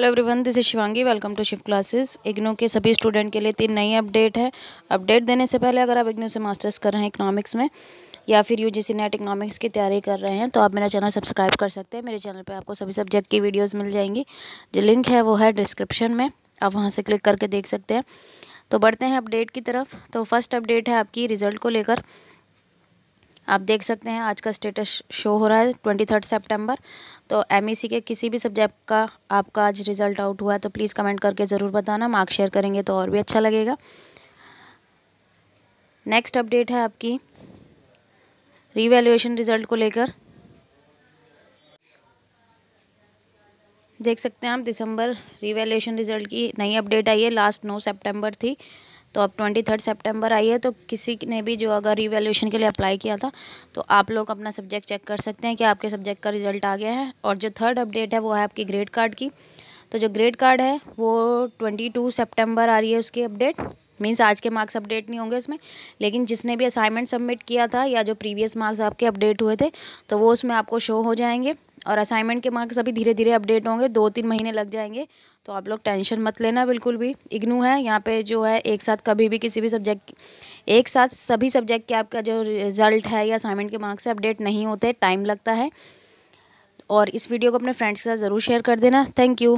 hello everyone this is Shivangi welcome to shift classes IGNOU के सभी student के लिए तीन नई अपडेट है अपडेट देने से पहले अगर आप इग्नो से मास्टर्स कर रहे हैं इकनॉमिक्स में या फिर यू जी नेट इकोनॉमिक्स की तैयारी कर रहे हैं तो आप मेरा चैनल सब्सक्राइब कर सकते हैं मेरे चैनल पर आपको सभी सब्जेक्ट की वीडियोज़ मिल जाएंगी जो लिंक है वो है डिस्क्रिप्शन में आप वहाँ से क्लिक करके देख सकते हैं तो बढ़ते हैं अपडेट की तरफ तो फर्स्ट अपडेट है आपकी रिज़ल्ट को लेकर आप देख सकते हैं आज का स्टेटस शो हो रहा है ट्वेंटी थर्ड सेप्टेम्बर तो एम e के किसी भी सब्जेक्ट का आपका आज रिज़ल्ट आउट हुआ है तो प्लीज़ कमेंट करके ज़रूर बताना मार्क्स शेयर करेंगे तो और भी अच्छा लगेगा नेक्स्ट अपडेट है आपकी रीवैल्यूएशन रिज़ल्ट को लेकर देख सकते हैं आप दिसंबर रीवैल्यूएशन रिज़ल्ट की नई अपडेट आई है लास्ट नौ सेप्टेम्बर थी तो अब ट्वेंटी थर्ड सेप्टेम्बर आई है तो किसी ने भी जो अगर रिवेल्यूशन के लिए अप्लाई किया था तो आप लोग अपना सब्जेक्ट चेक कर सकते हैं कि आपके सब्जेक्ट का रिजल्ट आ गया है और जो थर्ड अपडेट है वो है आपकी ग्रेड कार्ड की तो जो ग्रेड कार्ड है वो ट्वेंटी टू सेप्टेम्बर आ रही है उसकी अपडेट मीन्स आज के मार्क्स अपडेट नहीं होंगे इसमें लेकिन जिसने भी असाइनमेंट सबमिट किया था या जो प्रीवियस मार्क्स आपके अपडेट हुए थे तो वो उसमें आपको शो हो जाएंगे और असाइनमेंट के मार्क्स अभी धीरे धीरे अपडेट होंगे दो तीन महीने लग जाएंगे तो आप लोग टेंशन मत लेना बिल्कुल भी इग्नू है यहाँ पे जो है एक साथ कभी भी किसी भी सब्जेक्ट एक साथ सभी सब्जेक्ट के आपका जो रिज़ल्ट है या असाइनमेंट के मार्क्स है अपडेट नहीं होते टाइम लगता है और इस वीडियो को अपने फ्रेंड्स के साथ ज़रूर शेयर कर देना थैंक यू